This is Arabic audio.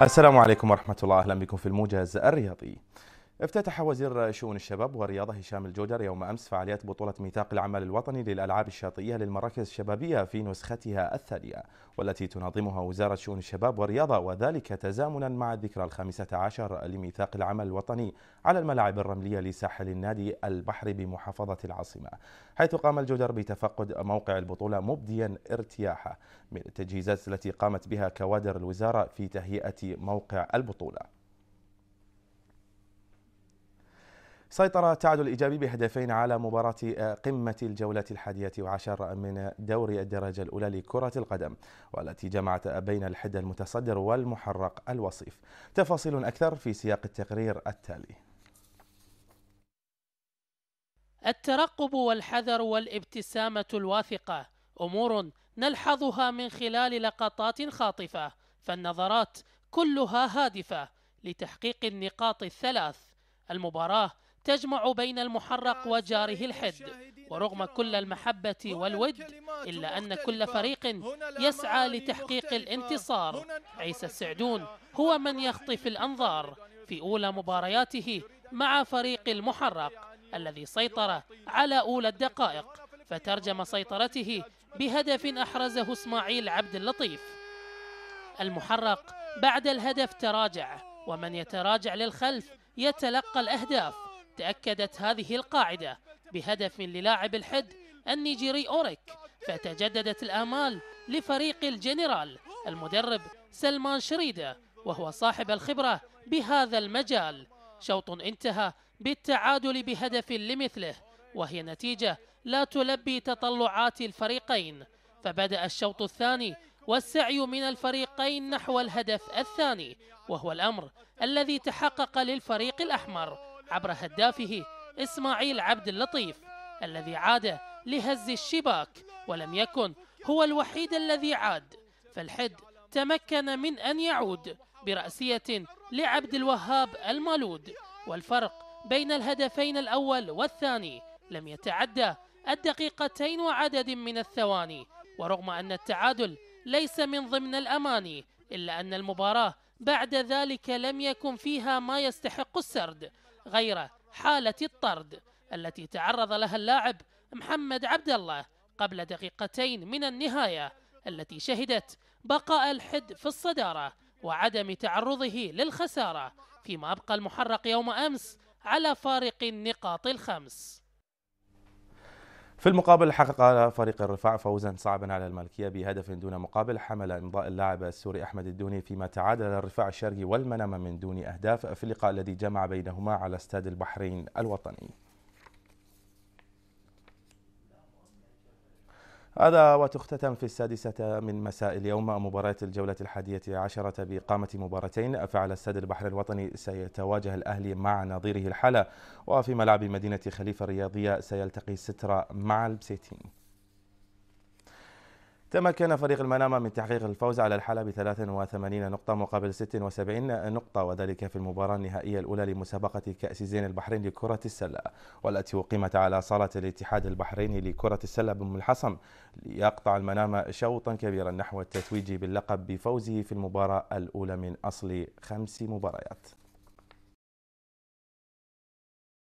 السلام عليكم ورحمة الله أهلا بكم في الموجز الرياضي افتتح وزير شؤون الشباب والرياضة هشام الجودر يوم أمس فعاليات بطولة ميثاق العمل الوطني للألعاب الشاطئية للمراكز الشبابية في نسختها الثانية والتي تنظمها وزارة شؤون الشباب والرياضة وذلك تزامنا مع الذكرى الخامسة عشر لميثاق العمل الوطني على الملاعب الرملية لساحل النادي البحر بمحافظة العاصمة حيث قام الجودر بتفقد موقع البطولة مبديا ارتياحه من التجهيزات التي قامت بها كوادر الوزارة في تهيئة موقع البطولة سيطر التعادل الإيجابي بهدفين على مباراة آه، قمة الجولة الحادية وعشر من دوري الدرجة الأولى لكرة القدم والتي جمعت بين الحد المتصدر والمحرق الوصيف تفاصيل أكثر في سياق التقرير التالي الترقب والحذر والابتسامة الواثقة أمور نلحظها من خلال لقطات خاطفة فالنظرات كلها هادفة لتحقيق النقاط الثلاث المباراة تجمع بين المحرق وجاره الحد ورغم كل المحبة والود إلا أن كل فريق يسعى لتحقيق الانتصار عيسى السعدون هو من يخطف الأنظار في أولى مبارياته مع فريق المحرق يعني الذي سيطر على أولى الدقائق فترجم سيطرته بهدف أحرزه إسماعيل عبد اللطيف المحرق بعد الهدف تراجع ومن يتراجع للخلف يتلقى الأهداف تأكدت هذه القاعدة بهدف للاعب الحد النيجيري أوريك فتجددت الآمال لفريق الجنرال المدرب سلمان شريدة وهو صاحب الخبرة بهذا المجال شوط انتهى بالتعادل بهدف لمثله وهي نتيجة لا تلبي تطلعات الفريقين فبدأ الشوط الثاني والسعي من الفريقين نحو الهدف الثاني وهو الأمر الذي تحقق للفريق الأحمر عبر هدافه إسماعيل عبد اللطيف الذي عاد لهز الشباك ولم يكن هو الوحيد الذي عاد فالحد تمكن من أن يعود برأسية لعبد الوهاب المالود والفرق بين الهدفين الأول والثاني لم يتعدى الدقيقتين وعدد من الثواني ورغم أن التعادل ليس من ضمن الأماني إلا أن المباراة بعد ذلك لم يكن فيها ما يستحق السرد غير حالة الطرد التي تعرض لها اللاعب محمد عبد الله قبل دقيقتين من النهاية التي شهدت بقاء الحد في الصدارة وعدم تعرضه للخسارة فيما أبقى المحرق يوم أمس على فارق النقاط الخمس في المقابل حقق فريق الرفاع فوزا صعبا على المالكية بهدف دون مقابل حمل إمضاء اللاعب السوري أحمد الدوني فيما تعادل الرفاع الشرقي والمنامة من دون أهداف في اللقاء الذي جمع بينهما على استاد البحرين الوطني هذا وتختتم في السادسة من مساء اليوم مباراة الجولة الحادية عشرة بإقامة مباراتين فعلى استاد البحر الوطني سيتواجه الأهلي مع نظيره الحلا وفي ملعب مدينة خليفة الرياضية سيلتقي سترة مع البسيتين تمكن فريق المنامة من تحقيق الفوز على الحالة ب 83 نقطة مقابل 76 نقطة وذلك في المباراة النهائية الأولى لمسابقة كأس زين البحرين لكرة السلة والتي أقيمت على صالة الاتحاد البحريني لكرة السلة بأم الحصن ليقطع المنامة شوطا كبيرا نحو التتويج باللقب بفوزه في المباراة الأولى من أصل خمس مباريات